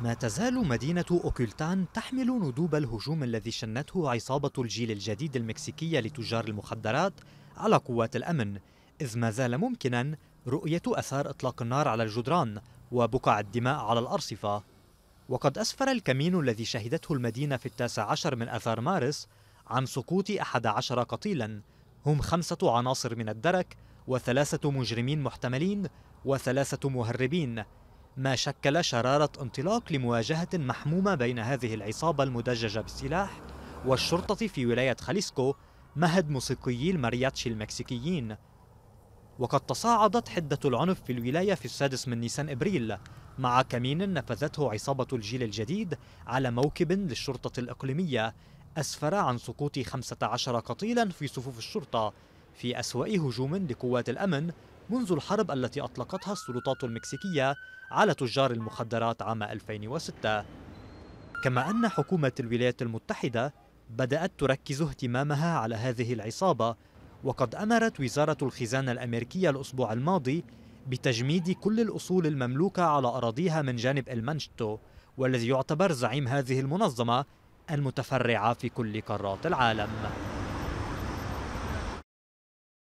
ما تزال مدينة أوكلتان تحمل ندوب الهجوم الذي شنته عصابة الجيل الجديد المكسيكية لتجار المخدرات على قوات الأمن إذ ما زال ممكنا رؤية أثار إطلاق النار على الجدران وبقع الدماء على الأرصفة وقد أسفر الكمين الذي شهدته المدينة في التاسع عشر من أثار مارس عن سقوط أحد عشر قتيلا هم خمسة عناصر من الدرك وثلاثة مجرمين محتملين وثلاثة مهربين ما شكل شرارة انطلاق لمواجهة محمومة بين هذه العصابة المدججة بالسلاح والشرطة في ولاية خاليسكو مهد موسيقيي المارياتشي المكسيكيين وقد تصاعدت حدة العنف في الولاية في السادس من نيسان إبريل مع كمين نفذته عصابة الجيل الجديد على موكب للشرطة الإقليمية أسفر عن سقوط 15 قتيلا في صفوف الشرطة في أسوأ هجوم لقوات الأمن منذ الحرب التي أطلقتها السلطات المكسيكية على تجار المخدرات عام 2006 كما أن حكومة الولايات المتحدة بدأت تركز اهتمامها على هذه العصابة وقد أمرت وزارة الخزانة الأمريكية الأسبوع الماضي بتجميد كل الأصول المملوكة على أراضيها من جانب المانشتو والذي يعتبر زعيم هذه المنظمة المتفرعة في كل قارات العالم